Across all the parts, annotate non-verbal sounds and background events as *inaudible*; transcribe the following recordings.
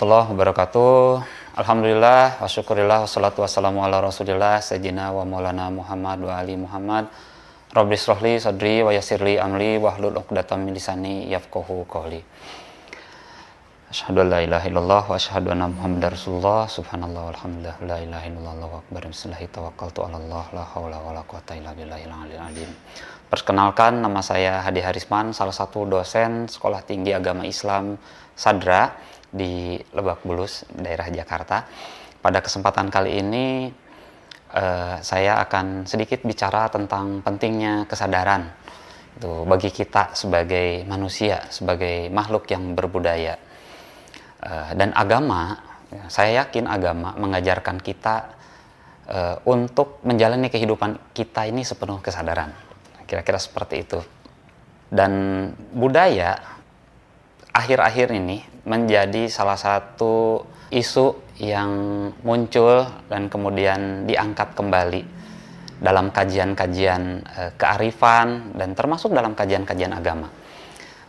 warahmatullahi wabarakatuh. Alhamdulillah wa syukurillah wassalatu wassalamu ala Rasulillah sayyidina wa maulana Muhammad wa ali Muhammad. Rabbi srohli sadri wa yasirli amli wa hlul uqdatam milisani yafkohu kohli. qawli. Asyhadu la ilaha illallah wa asyhadu anna Muhammad Rasulullah. Subhanallah walhamdulillah la ilaha illallah wa akbar. Bismillahirrahmanirrahim. Tawakkaltu 'ala Allah la haula la quwata illa billahil alim. azim. Perkenalkan nama saya Hadi Harisman, salah satu dosen Sekolah Tinggi Agama Islam Sadra di Lebak Bulus, daerah Jakarta. Pada kesempatan kali ini, eh, saya akan sedikit bicara tentang pentingnya kesadaran itu bagi kita sebagai manusia, sebagai makhluk yang berbudaya. Eh, dan agama, saya yakin agama mengajarkan kita eh, untuk menjalani kehidupan kita ini sepenuh kesadaran. Kira-kira seperti itu. Dan budaya akhir-akhir ini menjadi salah satu isu yang muncul dan kemudian diangkat kembali dalam kajian-kajian eh, kearifan dan termasuk dalam kajian-kajian agama.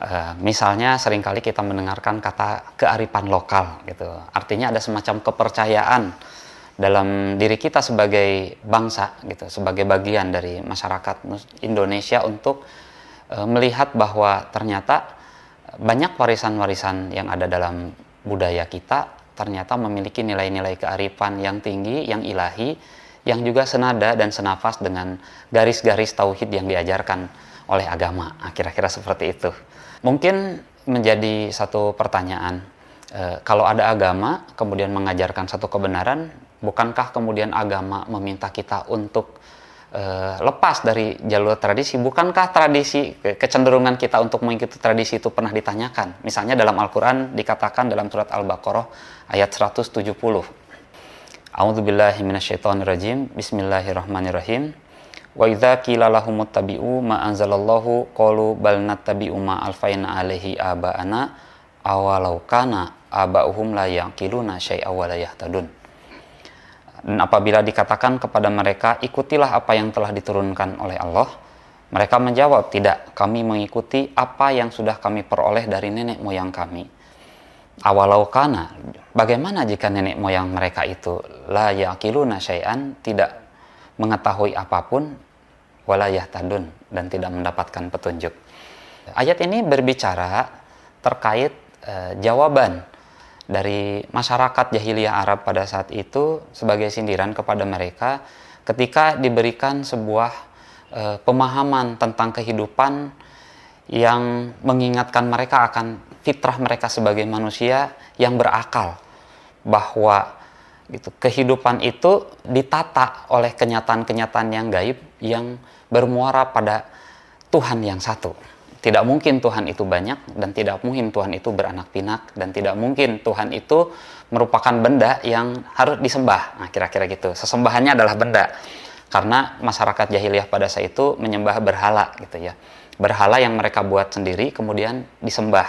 Eh, misalnya seringkali kita mendengarkan kata kearifan lokal gitu. Artinya ada semacam kepercayaan dalam diri kita sebagai bangsa gitu, sebagai bagian dari masyarakat Indonesia untuk eh, melihat bahwa ternyata banyak warisan-warisan yang ada dalam budaya kita ternyata memiliki nilai-nilai kearifan yang tinggi, yang ilahi, yang juga senada dan senafas dengan garis-garis tauhid yang diajarkan oleh agama. Ah, kira-kira seperti itu. Mungkin menjadi satu pertanyaan, e, kalau ada agama kemudian mengajarkan satu kebenaran, bukankah kemudian agama meminta kita untuk uh, lepas dari jalur tradisi. Bukankah tradisi kecenderungan kita untuk mengikuti tradisi itu pernah ditanyakan? Misalnya dalam Al-Qur'an dikatakan dalam surat Al-Baqarah ayat 170. A'udzubillahi minasyaitonirrajim. Bismillahirrahmanirrahim. Wa idza qila lahum ittabi'u ma anzalallahu qalu bal nattabi'u ma alfaina alaihi aba'ana awalau kana aba'uhum la yaqiluna syai'a wa la yahtadun. Dan apabila dikatakan kepada mereka, ikutilah apa yang telah diturunkan oleh Allah, mereka menjawab, tidak, kami mengikuti apa yang sudah kami peroleh dari nenek moyang kami. Awalau kana, bagaimana jika nenek moyang mereka itu la yaqiluna syai'an, tidak mengetahui apapun, walayah tadun dan tidak mendapatkan petunjuk. Ayat ini berbicara terkait e, jawaban dari masyarakat jahiliyah Arab pada saat itu sebagai sindiran kepada mereka ketika diberikan sebuah e, pemahaman tentang kehidupan yang mengingatkan mereka akan fitrah mereka sebagai manusia yang berakal bahwa gitu kehidupan itu ditata oleh kenyataan-kenyataan yang gaib yang bermuara pada Tuhan yang satu. Tidak mungkin Tuhan itu banyak dan tidak mungkin Tuhan itu beranak pinak dan tidak mungkin Tuhan itu merupakan benda yang harus disembah. Nah, kira-kira gitu. Sesembahannya adalah benda. Karena masyarakat jahiliyah pada saat itu menyembah berhala gitu ya. Berhala yang mereka buat sendiri kemudian disembah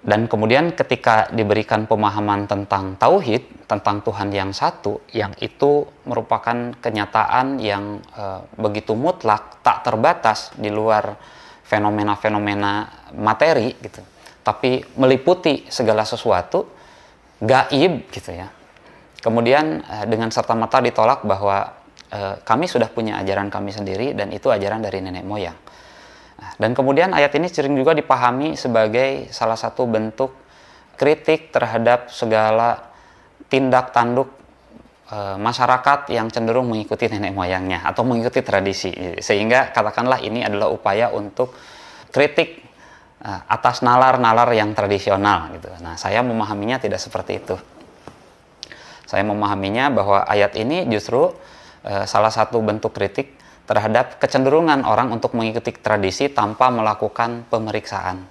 dan kemudian ketika diberikan pemahaman tentang tauhid tentang Tuhan yang satu yang itu merupakan kenyataan yang e, begitu mutlak tak terbatas di luar fenomena-fenomena materi gitu, tapi meliputi segala sesuatu gaib gitu ya. Kemudian eh, dengan serta merta ditolak bahwa e, kami sudah punya ajaran kami sendiri dan itu ajaran dari nenek moyang. Nah, dan kemudian ayat ini sering juga dipahami sebagai salah satu bentuk kritik terhadap segala tindak tanduk Eh, masyarakat yang cenderung mengikuti nenek moyangnya atau mengikuti tradisi sehingga katakanlah ini adalah upaya untuk kritik eh, atas nalar-nalar yang tradisional gitu. Nah, saya memahaminya tidak seperti itu. Saya memahaminya bahwa ayat ini justru eh, salah satu bentuk kritik terhadap kecenderungan orang untuk mengikuti tradisi tanpa melakukan pemeriksaan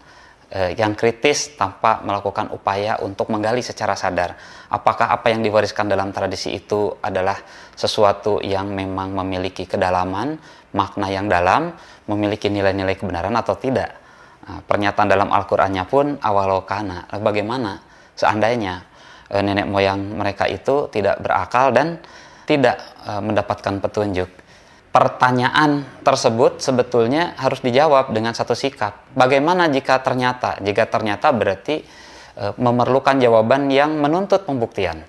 Eh, yang kritis tanpa melakukan upaya untuk menggali secara sadar apakah apa yang diwariskan dalam tradisi itu adalah sesuatu yang memang memiliki kedalaman, makna yang dalam, memiliki nilai-nilai kebenaran atau tidak. Nah, pernyataan dalam Al-Qur'annya pun awalokana, bagaimana seandainya eh, nenek moyang mereka itu tidak berakal dan tidak eh, mendapatkan petunjuk pertanyaan tersebut sebetulnya harus dijawab dengan satu sikap. Bagaimana jika ternyata? Jika ternyata berarti e, memerlukan jawaban yang menuntut pembuktian.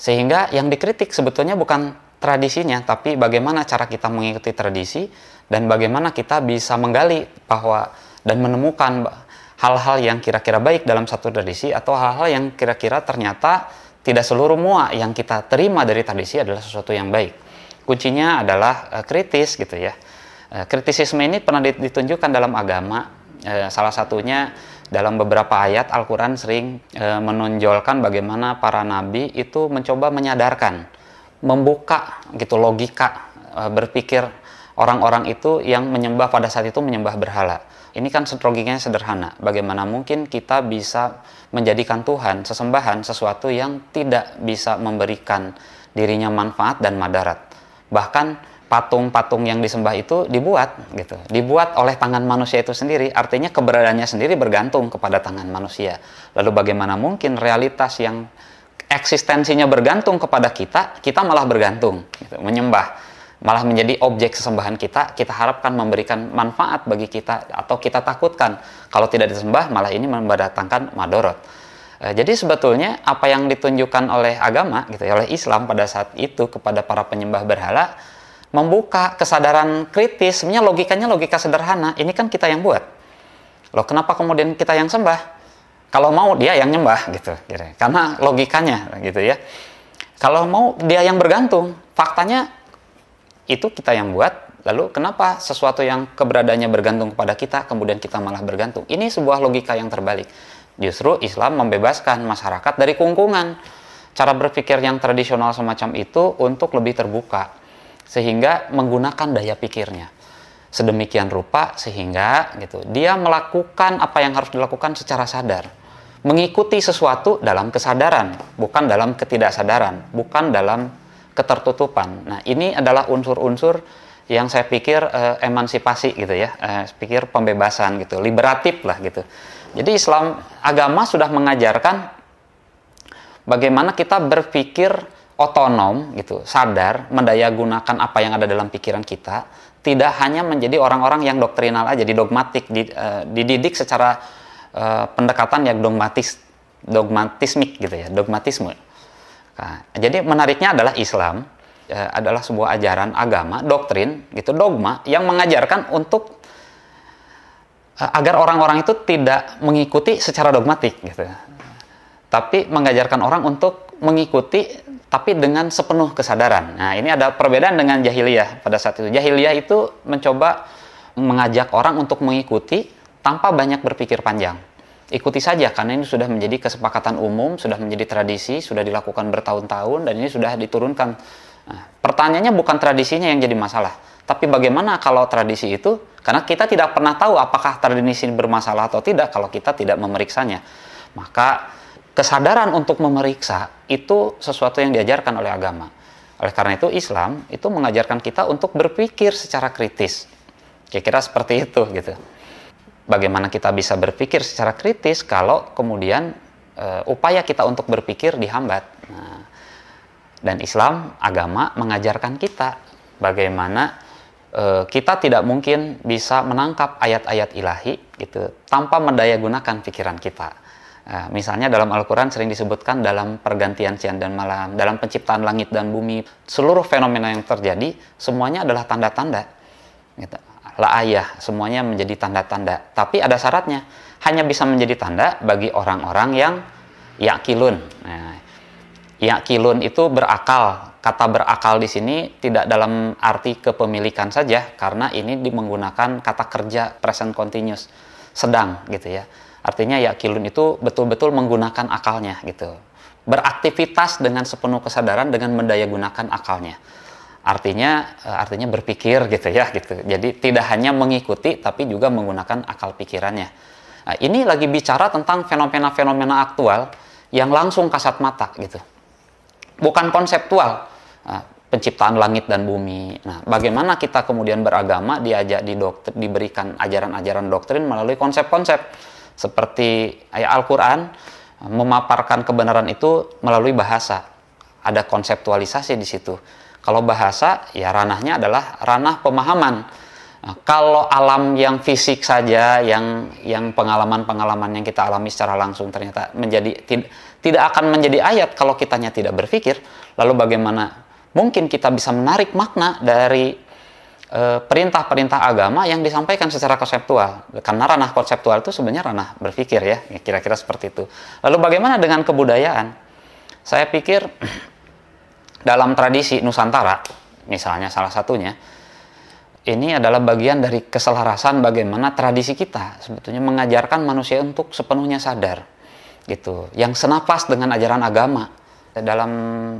Sehingga yang dikritik sebetulnya bukan tradisinya, tapi bagaimana cara kita mengikuti tradisi dan bagaimana kita bisa menggali bahwa dan menemukan hal-hal yang kira-kira baik dalam satu tradisi atau hal-hal yang kira-kira ternyata tidak seluruh mua yang kita terima dari tradisi adalah sesuatu yang baik kuncinya adalah uh, kritis gitu ya. Uh, kritisisme ini pernah ditunjukkan dalam agama. Uh, salah satunya dalam beberapa ayat Al-Quran sering e, menonjolkan bagaimana para nabi itu mencoba menyadarkan, membuka gitu logika e, berpikir orang-orang itu yang menyembah pada saat itu menyembah berhala. Ini kan strateginya sederhana. Bagaimana mungkin kita bisa menjadikan Tuhan sesembahan sesuatu yang tidak bisa memberikan dirinya manfaat dan madarat? bahkan patung-patung yang disembah itu dibuat gitu dibuat oleh tangan manusia itu sendiri artinya keberadaannya sendiri bergantung kepada tangan manusia lalu bagaimana mungkin realitas yang eksistensinya bergantung kepada kita kita malah bergantung gitu, menyembah malah menjadi objek sesembahan kita, kita harapkan memberikan manfaat bagi kita atau kita takutkan kalau tidak disembah malah ini mendatangkan madorot. Eh, jadi sebetulnya apa yang ditunjukkan oleh agama gitu ya oleh Islam pada saat itu kepada para penyembah berhala membuka kesadaran kritis sebenarnya logikanya logika sederhana ini kan kita yang buat loh kenapa kemudian kita yang sembah kalau mau dia yang nyembah gitu karena logikanya gitu ya kalau mau dia yang bergantung faktanya itu kita yang buat Lalu kenapa sesuatu yang keberadaannya bergantung kepada kita, kemudian kita malah bergantung? Ini sebuah logika yang terbalik. Justru Islam membebaskan masyarakat dari kungkungan. Cara berpikir yang tradisional semacam itu untuk lebih terbuka sehingga menggunakan daya pikirnya sedemikian rupa sehingga gitu dia melakukan apa yang harus dilakukan secara sadar mengikuti sesuatu dalam kesadaran bukan dalam ketidaksadaran bukan dalam ketertutupan nah ini adalah unsur-unsur yang saya pikir eh, emansipasi gitu ya eh, pikir pembebasan gitu liberatif lah gitu jadi Islam agama sudah mengajarkan bagaimana kita berpikir otonom gitu, sadar, mendaya gunakan apa yang ada dalam pikiran kita, tidak hanya menjadi orang-orang yang doktrinal aja, jadi dogmatik, eh, dididik secara uh, pendekatan yang dogmatis, dogmatismik gitu ya, dogmatisme. Nah, jadi menariknya adalah Islam eh, adalah sebuah ajaran agama, doktrin gitu, dogma yang mengajarkan untuk Eh, agar orang-orang itu tidak mengikuti secara dogmatik gitu. Tapi mengajarkan orang untuk mengikuti tapi dengan sepenuh kesadaran. Nah, ini ada perbedaan dengan jahiliyah pada saat itu. Jahiliyah itu mencoba mengajak orang untuk mengikuti tanpa banyak berpikir panjang. Ikuti saja karena ini sudah menjadi kesepakatan umum, sudah menjadi tradisi, sudah dilakukan bertahun-tahun dan ini sudah diturunkan. Nah, pertanyaannya bukan tradisinya yang jadi masalah, tapi bagaimana kalau tradisi itu? Karena kita tidak pernah tahu apakah tradisi ini bermasalah atau tidak kalau kita tidak memeriksanya. Maka kesadaran untuk memeriksa itu sesuatu yang diajarkan oleh agama. Oleh karena itu Islam itu mengajarkan kita untuk berpikir secara kritis. Kira-kira seperti itu gitu. Bagaimana kita bisa berpikir secara kritis kalau kemudian e, upaya kita untuk berpikir dihambat. Nah, dan Islam agama mengajarkan kita bagaimana Eh, kita tidak mungkin bisa menangkap ayat-ayat ilahi gitu tanpa mendaya gunakan pikiran kita. Eh, misalnya dalam Al-Quran sering disebutkan dalam pergantian siang dan malam, dalam penciptaan langit dan bumi, seluruh fenomena yang terjadi semuanya adalah tanda-tanda. Gitu. La ayah, semuanya menjadi tanda-tanda. Tapi ada syaratnya, hanya bisa menjadi tanda bagi orang-orang yang yakilun. Nah, Ya Yakilun itu berakal. Kata berakal di sini tidak dalam arti kepemilikan saja karena ini menggunakan kata kerja present continuous sedang gitu ya. Artinya ya yakilun itu betul-betul menggunakan akalnya gitu. Beraktivitas dengan sepenuh kesadaran dengan mendaya gunakan akalnya. Artinya eh, artinya berpikir gitu ya gitu. Jadi tidak hanya mengikuti tapi juga menggunakan akal pikirannya. Nah, ini lagi bicara tentang fenomena-fenomena aktual yang langsung kasat mata gitu bukan konseptual. Nah, penciptaan langit dan bumi. Nah, bagaimana kita kemudian beragama diajak di dokter, diberikan ajaran-ajaran doktrin melalui konsep-konsep seperti ayat Al-Qur'an memaparkan kebenaran itu melalui bahasa. Ada konseptualisasi di situ. Kalau bahasa ya ranahnya adalah ranah pemahaman. Nah, kalau alam yang fisik saja yang yang pengalaman-pengalaman yang kita alami secara langsung ternyata menjadi tidak tidak akan menjadi ayat kalau kitanya tidak berpikir. Lalu bagaimana mungkin kita bisa menarik makna dari eh, perintah-perintah agama yang disampaikan secara konseptual karena ranah konseptual itu sebenarnya ranah berpikir ya, ya kira-kira seperti itu lalu bagaimana dengan kebudayaan saya pikir *clears throat* dalam tradisi Nusantara misalnya salah satunya ini adalah bagian dari keselarasan bagaimana tradisi kita sebetulnya mengajarkan manusia untuk sepenuhnya sadar gitu yang senapas dengan ajaran agama dalam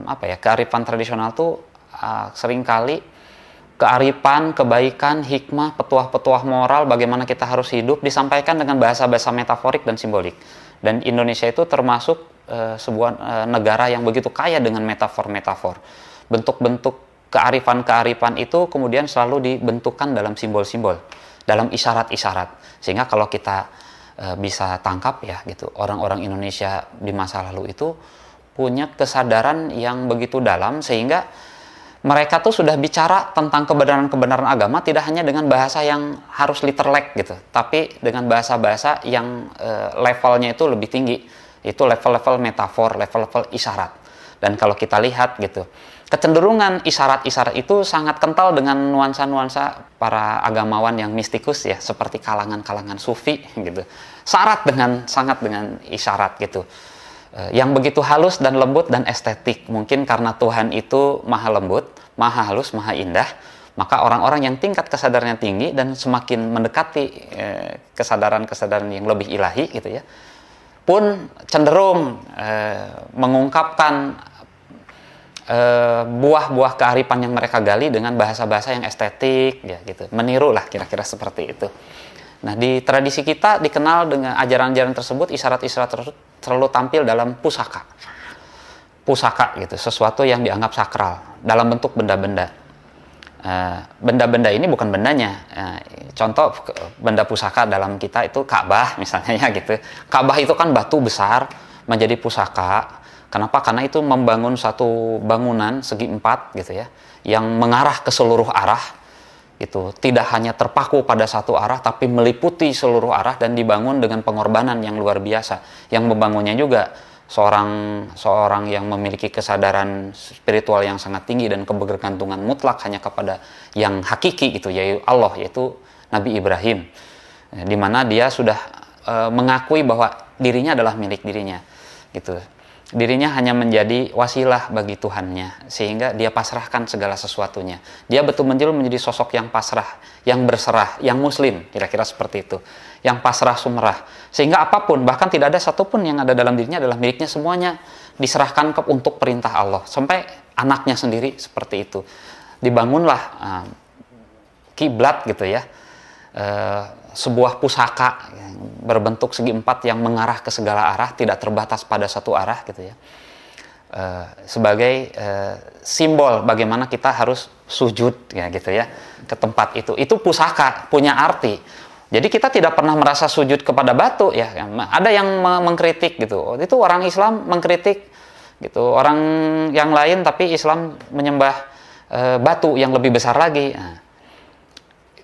apa ya kearifan tradisional tuh uh, seringkali kearifan, kebaikan, hikmah, petuah-petuah moral bagaimana kita harus hidup disampaikan dengan bahasa-bahasa metaforik dan simbolik. Dan Indonesia itu termasuk uh, sebuah uh, negara yang begitu kaya dengan metafor-metafor. Bentuk-bentuk kearifan-kearifan itu kemudian selalu dibentukkan dalam simbol-simbol, dalam isyarat-isyarat. Sehingga kalau kita E, bisa tangkap ya gitu orang-orang Indonesia di masa lalu itu punya kesadaran yang begitu dalam sehingga mereka tuh sudah bicara tentang kebenaran-kebenaran agama tidak hanya dengan bahasa yang harus literlek gitu, tapi dengan bahasa-bahasa yang e, levelnya itu lebih tinggi. Itu level-level metafor, level-level isyarat. Dan kalau kita lihat gitu, kecenderungan isyarat-isyarat itu sangat kental dengan nuansa-nuansa para agamawan yang mistikus ya seperti kalangan-kalangan sufi gitu syarat dengan sangat dengan isyarat gitu eh, yang begitu halus dan lembut dan estetik mungkin karena Tuhan itu maha lembut maha halus maha indah maka orang-orang yang tingkat kesadarannya tinggi dan semakin mendekati eh, kesadaran-kesadaran yang lebih ilahi gitu ya pun cenderung eh, mengungkapkan Eh, buah-buah kearifan yang mereka gali dengan bahasa-bahasa yang estetik ya gitu meniru lah kira-kira seperti itu nah di tradisi kita dikenal dengan ajaran-ajaran tersebut isyarat-isyarat tersebut terlalu tampil dalam pusaka pusaka gitu sesuatu yang dianggap sakral dalam bentuk benda-benda eh, benda-benda ini bukan bendanya eh, contoh benda pusaka dalam kita itu Ka'bah misalnya *laughs* ya gitu Ka'bah itu kan batu besar menjadi pusaka Kenapa? Karena itu membangun satu bangunan segi empat gitu ya, yang mengarah ke seluruh arah, itu tidak hanya terpaku pada satu arah tapi meliputi seluruh arah dan dibangun dengan pengorbanan yang luar biasa yang membangunnya juga seorang seorang yang memiliki kesadaran spiritual yang sangat tinggi dan kebergantungan mutlak hanya kepada yang hakiki gitu yaitu Allah yaitu Nabi Ibrahim di mana dia sudah e, mengakui bahwa dirinya adalah milik dirinya gitu dirinya hanya menjadi wasilah bagi Tuhannya sehingga dia pasrahkan segala sesuatunya dia betul-betul menjadi sosok yang pasrah yang berserah yang muslim kira-kira seperti itu yang pasrah sumerah sehingga apapun bahkan tidak ada satupun yang ada dalam dirinya adalah miliknya semuanya diserahkan ke untuk perintah Allah sampai anaknya sendiri seperti itu dibangunlah uh, kiblat gitu ya uh, sebuah pusaka berbentuk segi empat yang mengarah ke segala arah, tidak terbatas pada satu arah gitu ya. Uh, sebagai uh, simbol bagaimana kita harus sujud ya gitu ya ke tempat itu. Itu pusaka punya arti. Jadi kita tidak pernah merasa sujud kepada batu ya. Ada yang mengkritik gitu. Oh, itu orang Islam mengkritik gitu orang yang lain tapi Islam menyembah uh, batu yang lebih besar lagi. Nah,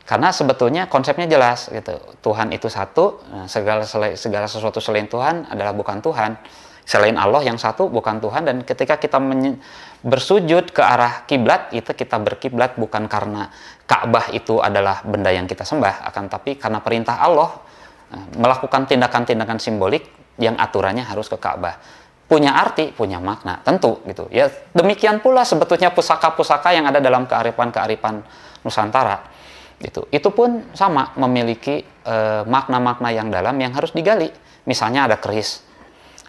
karena sebetulnya konsepnya jelas gitu Tuhan itu satu nah, segala segala sesuatu selain Tuhan adalah bukan Tuhan selain Allah yang satu bukan Tuhan dan ketika kita bersujud ke arah kiblat itu kita berkiblat bukan karena Ka'bah itu adalah benda yang kita sembah akan tapi karena perintah Allah nah, melakukan tindakan-tindakan simbolik yang aturannya harus ke Ka'bah punya arti, punya makna, tentu gitu. Ya demikian pula sebetulnya pusaka-pusaka yang ada dalam kearifan-kearifan Nusantara Gitu. Itu pun sama memiliki eh, makna-makna yang dalam yang harus digali. Misalnya ada keris.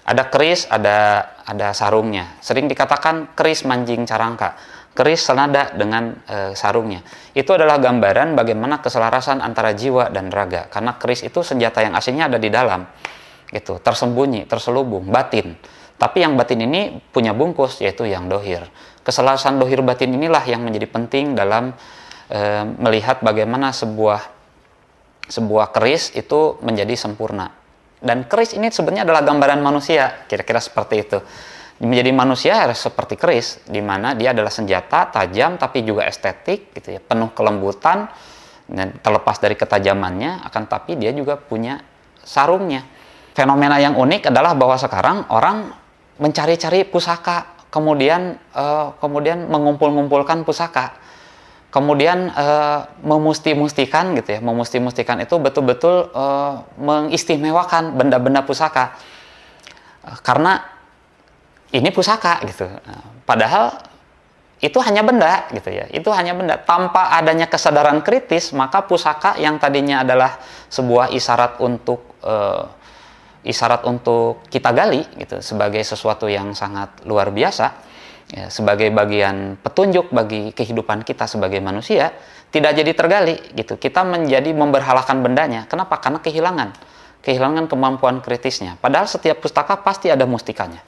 Ada keris, ada ada sarungnya. Sering dikatakan keris manjing carangka. Keris senada dengan uh, sarungnya. Itu adalah gambaran bagaimana keselarasan antara jiwa dan raga. Karena keris itu senjata yang aslinya ada di dalam. Gitu, tersembunyi, terselubung, batin. Tapi yang batin ini punya bungkus yaitu yang dohir. Keselarasan dohir batin inilah yang menjadi penting dalam e, melihat bagaimana sebuah sebuah keris itu menjadi sempurna. Dan keris ini sebenarnya adalah gambaran manusia, kira-kira seperti itu. Menjadi manusia harus seperti keris, di mana dia adalah senjata tajam tapi juga estetik, gitu ya, penuh kelembutan dan terlepas dari ketajamannya, akan tapi dia juga punya sarungnya. Fenomena yang unik adalah bahwa sekarang orang mencari-cari pusaka, kemudian uh, kemudian mengumpul-ngumpulkan pusaka kemudian uh, memusti-mustikan gitu ya memusti-mustikan itu betul-betul uh, mengistimewakan benda-benda pusaka uh, karena ini pusaka gitu padahal itu hanya benda gitu ya itu hanya benda tanpa adanya kesadaran kritis maka pusaka yang tadinya adalah sebuah isyarat untuk isyarat untuk kita gali gitu sebagai sesuatu yang sangat luar biasa ya, sebagai bagian petunjuk bagi kehidupan kita sebagai manusia tidak jadi tergali gitu kita menjadi memberhalakan bendanya kenapa karena kehilangan kehilangan kemampuan kritisnya padahal setiap pustaka pasti ada mustikanya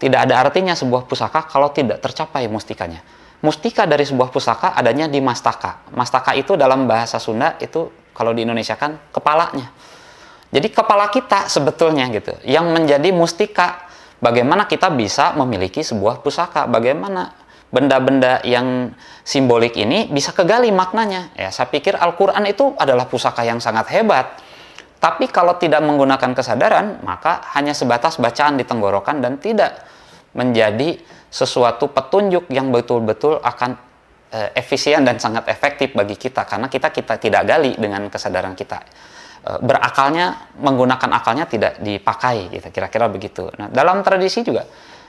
tidak ada artinya sebuah pusaka kalau tidak tercapai mustikanya mustika dari sebuah pusaka adanya di mastaka mastaka itu dalam bahasa Sunda itu kalau di Indonesia kan kepalanya jadi kepala kita sebetulnya gitu yang menjadi mustika bagaimana kita bisa memiliki sebuah pusaka, bagaimana benda-benda yang simbolik ini bisa kegali maknanya. Ya, saya pikir Al-Qur'an itu adalah pusaka yang sangat hebat. Tapi kalau tidak menggunakan kesadaran, maka hanya sebatas bacaan di tenggorokan dan tidak menjadi sesuatu petunjuk yang betul-betul akan eh, efisien dan sangat efektif bagi kita karena kita kita tidak gali dengan kesadaran kita. Eh, berakalnya menggunakan akalnya tidak dipakai gitu kira-kira begitu. Nah, dalam tradisi juga.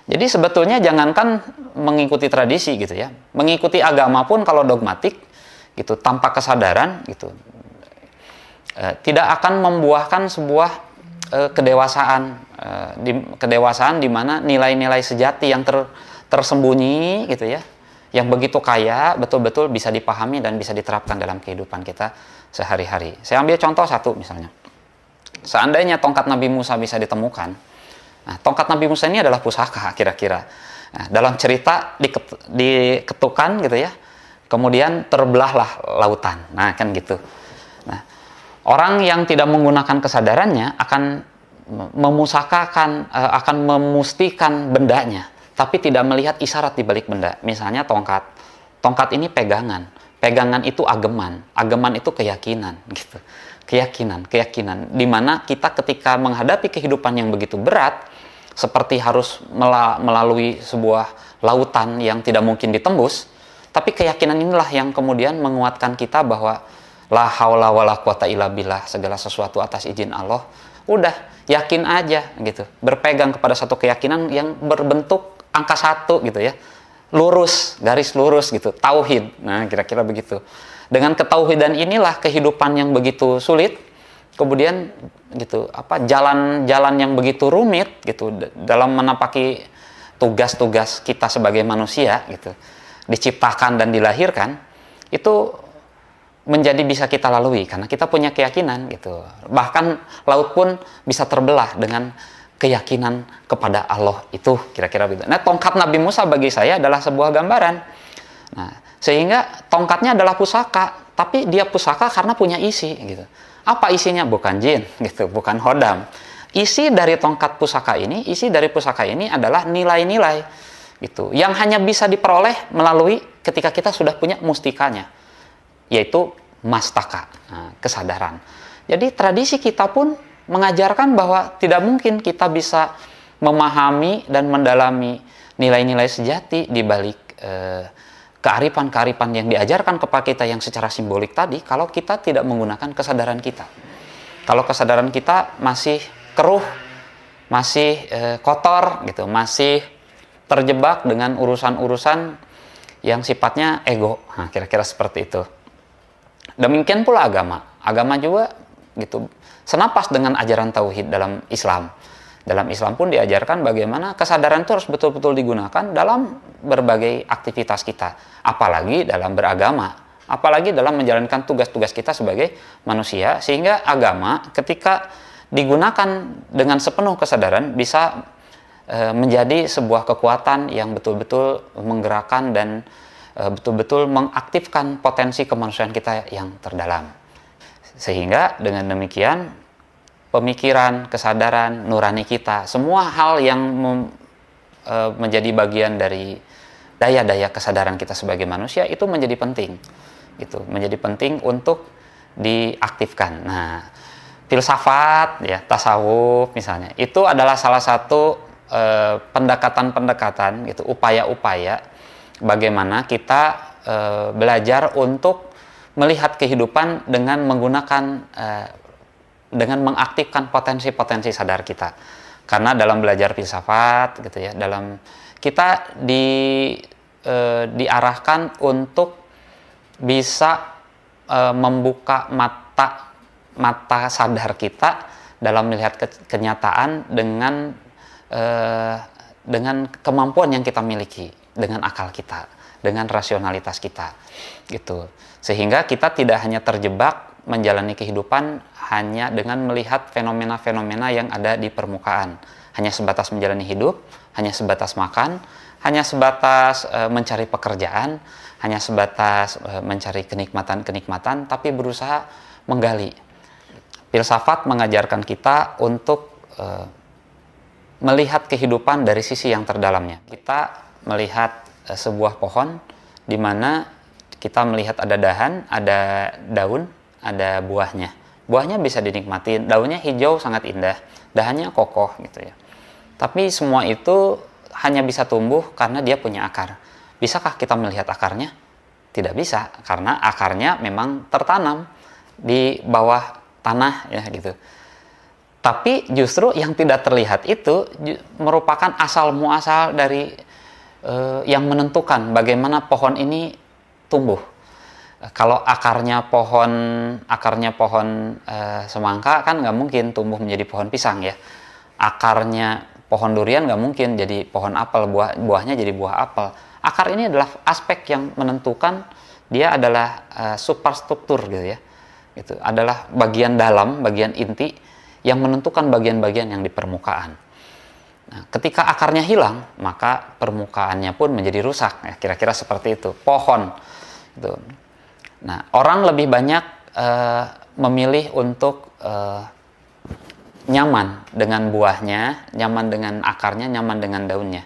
Jadi sebetulnya jangankan mengikuti tradisi gitu ya. Mengikuti agama pun kalau dogmatik gitu tanpa kesadaran gitu eh, tidak akan membuahkan sebuah eh, kedewasaan eh, di, kedewasaan di mana nilai-nilai sejati yang ter, tersembunyi gitu ya yang begitu kaya betul-betul bisa dipahami dan bisa diterapkan dalam kehidupan kita sehari-hari. Saya ambil contoh satu misalnya. Seandainya tongkat Nabi Musa bisa ditemukan, nah, tongkat Nabi Musa ini adalah pusaka kira-kira. Nah, dalam cerita diketukan gitu ya, kemudian terbelahlah lautan. Nah kan gitu. Nah, orang yang tidak menggunakan kesadarannya akan memusakakan, eh, akan memustikan bendanya tapi tidak melihat isyarat di balik benda. Misalnya tongkat. Tongkat ini pegangan. Pegangan itu ageman. Ageman itu keyakinan *laughs* gitu. Keyakinan, keyakinan. Dimana kita ketika menghadapi kehidupan yang begitu berat, seperti harus melalui sebuah lautan yang tidak mungkin ditembus, tapi keyakinan inilah yang kemudian menguatkan kita bahwa la haula wala quwata illa billah, segala sesuatu atas izin Allah. Udah, yakin aja gitu. Berpegang kepada satu keyakinan yang berbentuk angka satu gitu ya lurus garis lurus gitu tauhid nah kira-kira begitu dengan ketauhidan inilah kehidupan yang begitu sulit kemudian gitu apa jalan-jalan yang begitu rumit gitu dalam menapaki tugas-tugas kita sebagai manusia gitu diciptakan dan dilahirkan itu menjadi bisa kita lalui karena kita punya keyakinan gitu bahkan laut pun bisa terbelah dengan keyakinan kepada Allah itu kira-kira begitu. Nah, tongkat Nabi Musa bagi saya adalah sebuah gambaran. Nah, sehingga tongkatnya adalah pusaka, tapi dia pusaka karena punya isi gitu. Apa isinya? Bukan jin *laughs* gitu, bukan hodam. Isi dari tongkat pusaka ini, isi dari pusaka ini adalah nilai-nilai gitu yang hanya bisa diperoleh melalui ketika kita sudah punya mustikanya yaitu mastaka, nah, kesadaran. Jadi tradisi kita pun mengajarkan bahwa tidak mungkin kita bisa memahami dan mendalami nilai-nilai sejati di balik eh, kearifan-kearifan yang diajarkan kepada kita yang secara simbolik tadi kalau kita tidak menggunakan kesadaran kita. Kalau kesadaran kita masih keruh, masih eh, kotor gitu, masih terjebak dengan urusan-urusan yang sifatnya ego. Nah, kira-kira seperti itu. Demikian pula agama. Agama juga gitu senapas dengan ajaran tauhid dalam Islam. Dalam Islam pun diajarkan bagaimana kesadaran itu harus betul-betul digunakan dalam berbagai aktivitas kita, apalagi dalam beragama, apalagi dalam menjalankan tugas-tugas kita sebagai manusia, sehingga agama ketika digunakan dengan sepenuh kesadaran bisa e, menjadi sebuah kekuatan yang betul-betul menggerakkan dan e, betul-betul mengaktifkan potensi kemanusiaan kita yang terdalam. Sehingga dengan demikian pemikiran, kesadaran, nurani kita, semua hal yang mem, e, menjadi bagian dari daya-daya kesadaran kita sebagai manusia itu menjadi penting. Gitu, menjadi penting untuk diaktifkan. Nah, filsafat ya, tasawuf misalnya, itu adalah salah satu e, pendekatan-pendekatan e, gitu, upaya-upaya bagaimana kita e, belajar untuk melihat kehidupan dengan menggunakan eh, dengan mengaktifkan potensi-potensi sadar kita. Karena dalam belajar filsafat gitu ya, dalam kita di eh, diarahkan untuk bisa eh, membuka mata mata sadar kita dalam melihat kenyataan dengan dengan kemampuan yang kita miliki dengan akal kita dengan rasionalitas kita gitu sehingga kita tidak hanya terjebak menjalani kehidupan hanya dengan melihat fenomena-fenomena yang ada di permukaan hanya sebatas menjalani hidup hanya sebatas makan hanya sebatas e, mencari pekerjaan hanya sebatas e, mencari kenikmatan-kenikmatan tapi berusaha menggali filsafat mengajarkan kita untuk e, melihat kehidupan dari sisi yang terdalamnya kita melihat Eh, sebuah pohon di mana kita melihat ada dahan, ada daun, ada buahnya. Buahnya bisa dinikmati, daunnya hijau sangat indah, dahannya kokoh gitu ya. Tapi semua itu hanya bisa tumbuh karena dia punya akar. Bisakah kita melihat akarnya? Tidak bisa, karena akarnya memang tertanam di bawah tanah ya gitu. Tapi justru yang tidak terlihat itu merupakan asal muasal dari uh, yang menentukan bagaimana pohon ini tumbuh. Eh, kalau akarnya pohon akarnya pohon e, semangka kan nggak mungkin tumbuh menjadi pohon pisang ya. Akarnya pohon durian nggak mungkin jadi pohon apel buah buahnya jadi buah apel. Akar ini adalah aspek yang menentukan dia adalah e, superstruktur gitu ya. Itu adalah bagian dalam, bagian inti yang menentukan bagian-bagian yang di permukaan. Nah, ketika akarnya hilang, maka permukaannya pun menjadi rusak. Ya, kira-kira seperti itu. Pohon. Gitu. Nah, orang lebih banyak uh, memilih untuk uh, nyaman dengan buahnya, nyaman dengan akarnya, nyaman dengan daunnya.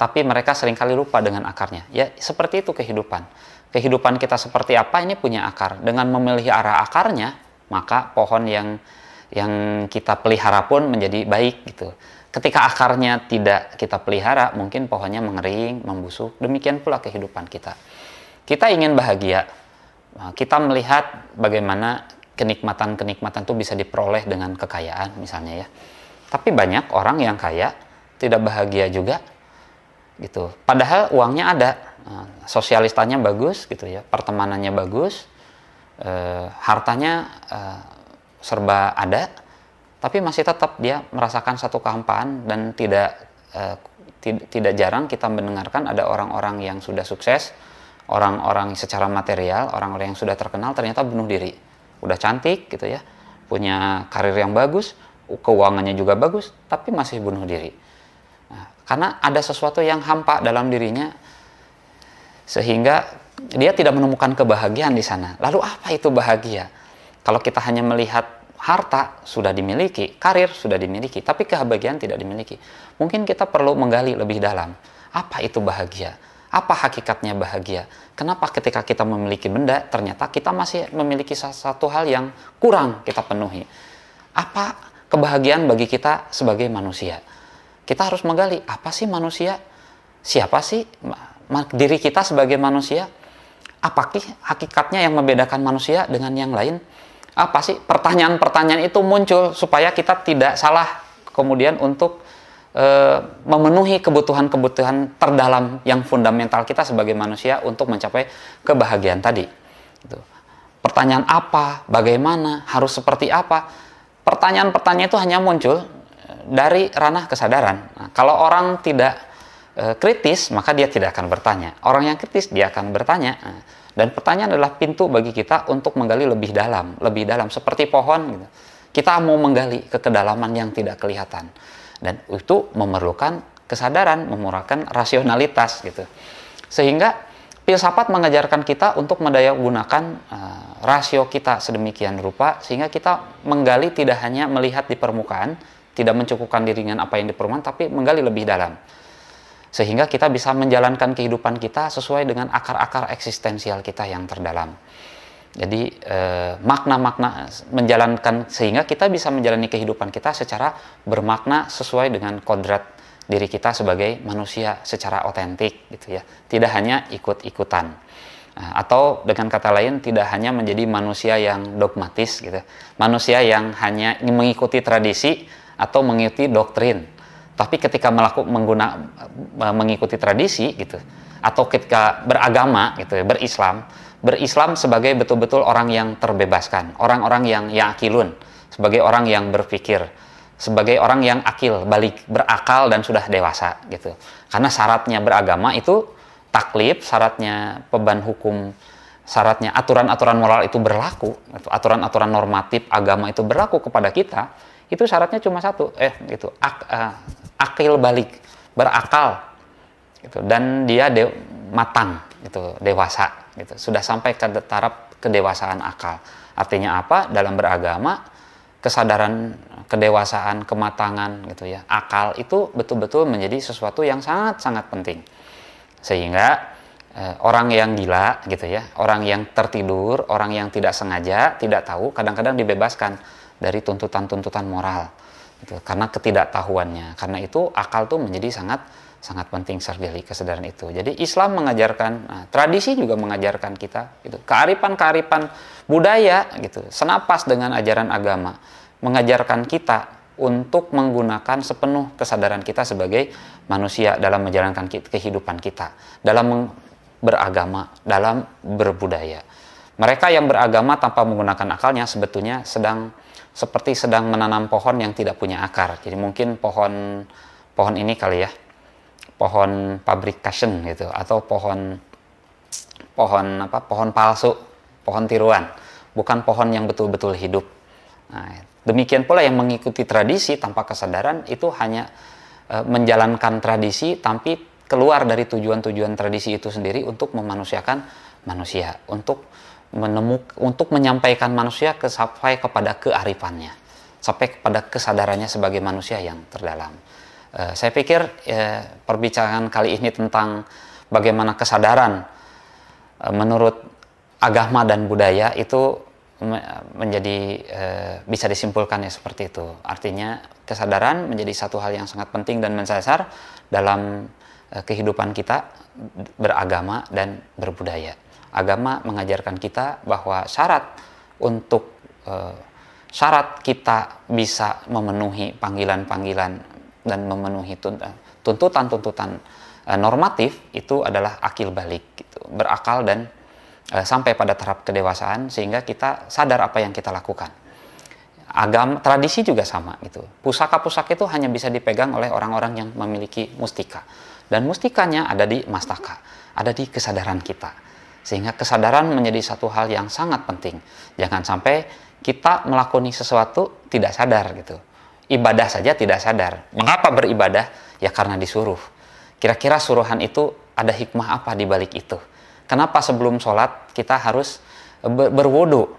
Tapi mereka seringkali lupa dengan akarnya. Ya, seperti itu kehidupan. Kehidupan kita seperti apa ini punya akar. Dengan memilih arah akarnya, maka pohon yang yang kita pelihara pun menjadi baik gitu. Ketika akarnya tidak kita pelihara, mungkin pohonnya mengering, membusuk. Demikian pula kehidupan kita. Kita ingin bahagia. Nah, kita melihat bagaimana kenikmatan-kenikmatan itu bisa diperoleh dengan kekayaan misalnya ya. Tapi banyak orang yang kaya tidak bahagia juga gitu. Padahal uangnya ada, nah, sosialistanya bagus gitu ya, pertemanannya bagus, eh, hartanya eh, serba ada, tapi masih tetap dia merasakan satu kehampaan dan tidak uh, tidak jarang kita mendengarkan ada orang-orang yang sudah sukses, orang-orang secara material, orang-orang yang sudah terkenal ternyata bunuh diri. Udah cantik gitu ya, punya karir yang bagus, keuangannya juga bagus, tapi masih bunuh diri. Nah, karena ada sesuatu yang hampa dalam dirinya sehingga dia tidak menemukan kebahagiaan di sana. Lalu apa itu bahagia? Kalau kita hanya melihat harta sudah dimiliki, karir sudah dimiliki, tapi kebahagiaan tidak dimiliki. Mungkin kita perlu menggali lebih dalam. Apa itu bahagia? Apa hakikatnya bahagia? Kenapa ketika kita memiliki benda, ternyata kita masih memiliki satu hal yang kurang kita penuhi? Apa kebahagiaan bagi kita sebagai manusia? Kita harus menggali, apa sih manusia? Siapa sih diri kita sebagai manusia? Apakah hakikatnya yang membedakan manusia dengan yang lain? apa sih pertanyaan-pertanyaan itu muncul supaya kita tidak salah kemudian untuk e, memenuhi kebutuhan-kebutuhan terdalam yang fundamental kita sebagai manusia untuk mencapai kebahagiaan tadi. Gitu. Pertanyaan apa, bagaimana, harus seperti apa? Pertanyaan-pertanyaan itu hanya muncul eh, dari ranah kesadaran. Nah, kalau orang tidak Eh, kritis, maka dia tidak akan bertanya. Orang yang kritis dia akan bertanya. Dan pertanyaan adalah pintu bagi kita untuk menggali lebih dalam, lebih dalam seperti pohon gitu. Kita mau menggali ke kedalaman yang tidak kelihatan. Dan itu memerlukan kesadaran, memerlukan rasionalitas gitu. Sehingga filsafat mengajarkan kita untuk gunakan uh, eh, rasio kita sedemikian rupa sehingga kita menggali tidak hanya melihat di permukaan, tidak mencukupkan diri dengan apa yang di permukaan tapi menggali lebih dalam sehingga kita bisa menjalankan kehidupan kita sesuai dengan akar-akar eksistensial kita yang terdalam. Jadi eh, makna-makna menjalankan sehingga kita bisa menjalani kehidupan kita secara bermakna sesuai dengan kodrat diri kita sebagai manusia secara otentik gitu ya. Tidak hanya ikut-ikutan. Nah, atau dengan kata lain tidak hanya menjadi manusia yang dogmatis gitu. Manusia yang hanya mengikuti tradisi atau mengikuti doktrin tapi ketika melakukan mengguna, mengikuti tradisi gitu atau ketika beragama gitu ya, berislam, berislam sebagai betul-betul orang yang terbebaskan, orang-orang yang yang akilun, sebagai orang yang berpikir, sebagai orang yang akil, balik berakal dan sudah dewasa gitu. Karena syaratnya beragama itu taklif, syaratnya beban hukum syaratnya aturan-aturan moral itu berlaku, gitu, aturan-aturan normatif agama itu berlaku kepada kita, itu syaratnya cuma satu, eh gitu, ak, uh, akil balik berakal gitu dan dia de matang itu dewasa gitu sudah sampai ke taraf kedewasaan akal artinya apa dalam beragama kesadaran kedewasaan kematangan gitu ya akal itu betul-betul menjadi sesuatu yang sangat-sangat penting sehingga eh, orang yang gila gitu ya orang yang tertidur orang yang tidak sengaja tidak tahu kadang-kadang dibebaskan dari tuntutan-tuntutan moral gitu, karena ketidaktahuannya karena itu akal tuh menjadi sangat sangat penting sergali kesadaran itu jadi Islam mengajarkan nah, tradisi juga mengajarkan kita gitu kearifan kearifan budaya gitu senapas dengan ajaran agama mengajarkan kita untuk menggunakan sepenuh kesadaran kita sebagai manusia dalam menjalankan kehidupan kita dalam beragama dalam berbudaya mereka yang beragama tanpa menggunakan akalnya sebetulnya sedang seperti sedang menanam pohon yang tidak punya akar. Jadi mungkin pohon pohon ini kali ya, pohon fabrication gitu atau pohon pohon apa pohon palsu, pohon tiruan, bukan pohon yang betul-betul hidup. Nah, demikian pula yang mengikuti tradisi tanpa kesadaran itu hanya e, menjalankan tradisi tapi keluar dari tujuan-tujuan tradisi itu sendiri untuk memanusiakan manusia, untuk menemuk untuk menyampaikan manusia ke sampai kepada kearifannya, sampai kepada kesadarannya sebagai manusia yang terdalam. uh, saya pikir uh, perbincangan kali ini tentang bagaimana kesadaran uh, menurut agama dan budaya itu menjadi e, bisa disimpulkan ya seperti itu. Artinya kesadaran menjadi satu hal yang sangat penting dan mensasar dalam e, kehidupan kita beragama dan berbudaya agama mengajarkan kita bahwa syarat untuk eh, syarat kita bisa memenuhi panggilan-panggilan dan memenuhi eh, tuntutan-tuntutan eh, normatif itu adalah akil balik gitu. berakal dan sampai pada tahap kedewasaan sehingga kita sadar apa yang kita lakukan agama tradisi juga sama gitu pusaka-pusaka itu hanya bisa dipegang oleh orang-orang yang memiliki mustika dan mustikanya ada di mastaka ada di kesadaran kita sehingga kesadaran menjadi satu hal yang sangat penting. Jangan sampai kita melakoni sesuatu tidak sadar gitu. Ibadah saja tidak sadar. Mengapa beribadah? Ya karena disuruh. Kira-kira suruhan itu ada hikmah apa di balik itu? Kenapa sebelum sholat kita harus e, ber berwudu?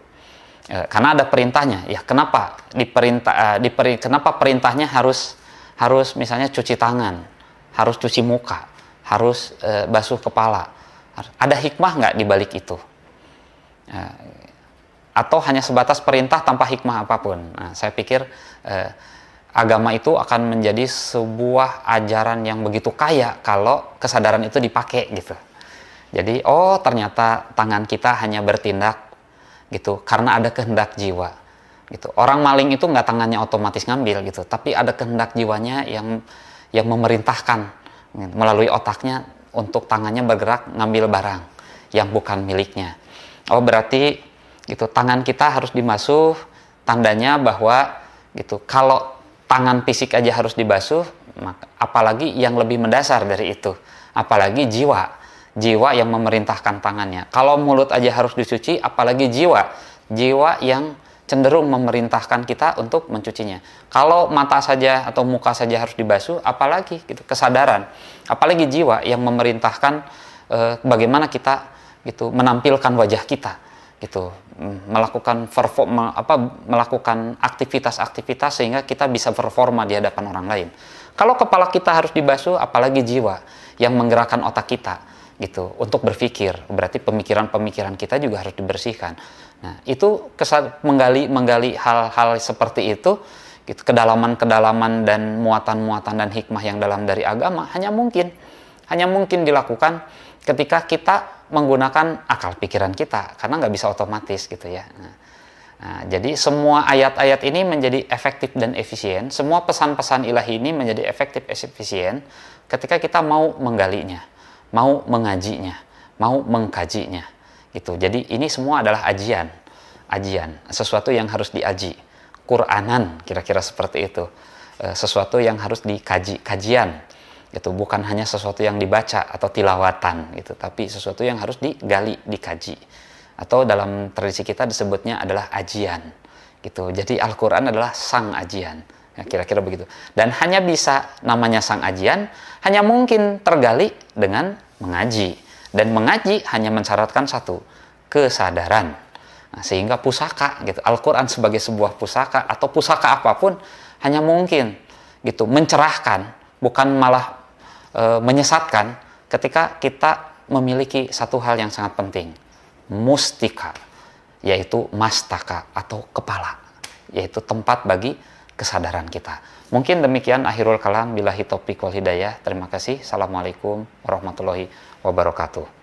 E, karena ada perintahnya. Ya kenapa diperintah? E, diperi, kenapa perintahnya harus harus misalnya cuci tangan, harus cuci muka, harus e, basuh kepala? Ada hikmah nggak di balik itu? Nah, atau hanya sebatas perintah tanpa hikmah apapun? Nah, saya pikir eh, agama itu akan menjadi sebuah ajaran yang begitu kaya kalau kesadaran itu dipakai gitu. Jadi, oh ternyata tangan kita hanya bertindak gitu karena ada kehendak jiwa gitu. Orang maling itu nggak tangannya otomatis ngambil gitu, tapi ada kehendak jiwanya yang yang memerintahkan gitu, melalui otaknya untuk tangannya bergerak ngambil barang yang bukan miliknya. Oh berarti gitu tangan kita harus dimasuh tandanya bahwa gitu kalau tangan fisik aja harus dibasuh maka, apalagi yang lebih mendasar dari itu apalagi jiwa jiwa yang memerintahkan tangannya kalau mulut aja harus dicuci apalagi jiwa jiwa yang cenderung memerintahkan kita untuk mencucinya. Kalau mata saja atau muka saja harus dibasuh, apalagi gitu kesadaran, apalagi jiwa yang memerintahkan e, bagaimana kita gitu menampilkan wajah kita gitu mm, melakukan perform apa melakukan aktivitas-aktivitas sehingga kita bisa performa di hadapan orang lain. Kalau kepala kita harus dibasuh apalagi jiwa yang menggerakkan otak kita gitu untuk berpikir berarti pemikiran-pemikiran kita juga harus dibersihkan Nah, itu kesan menggali menggali hal-hal seperti itu, gitu, kedalaman-kedalaman dan muatan-muatan dan hikmah yang dalam dari agama hanya mungkin hanya mungkin dilakukan ketika kita menggunakan akal pikiran kita karena nggak bisa otomatis gitu ya. Nah, nah jadi semua ayat-ayat ini menjadi efektif dan efisien, semua pesan-pesan ilahi ini menjadi efektif dan efisien ketika kita mau menggalinya, mau mengajinya, mau mengkajinya. Itu. Jadi ini semua adalah ajian. Ajian, sesuatu yang harus diaji. Quranan kira-kira seperti itu. Eh, sesuatu yang harus dikaji, kajian. Itu bukan hanya sesuatu yang dibaca atau tilawatan gitu, tapi sesuatu yang harus digali, dikaji. Atau dalam tradisi kita disebutnya adalah ajian. Gitu. Jadi Al-Qur'an adalah sang ajian ya, kira-kira ya, begitu. Dan hanya bisa namanya sang ajian, hanya mungkin tergali dengan mengaji. Dan mengaji hanya mensyaratkan satu, kesadaran. Nah, sehingga pusaka gitu, al sebagai sebuah pusaka atau pusaka apapun hanya mungkin gitu mencerahkan, bukan malah e, menyesatkan ketika kita memiliki satu hal yang sangat penting, mustika, yaitu mastaka atau kepala, yaitu tempat bagi kesadaran kita. Mungkin demikian akhirul kalam bila hitopik wal hidayah. Terima kasih. Assalamualaikum warahmatullahi wabarakatuh.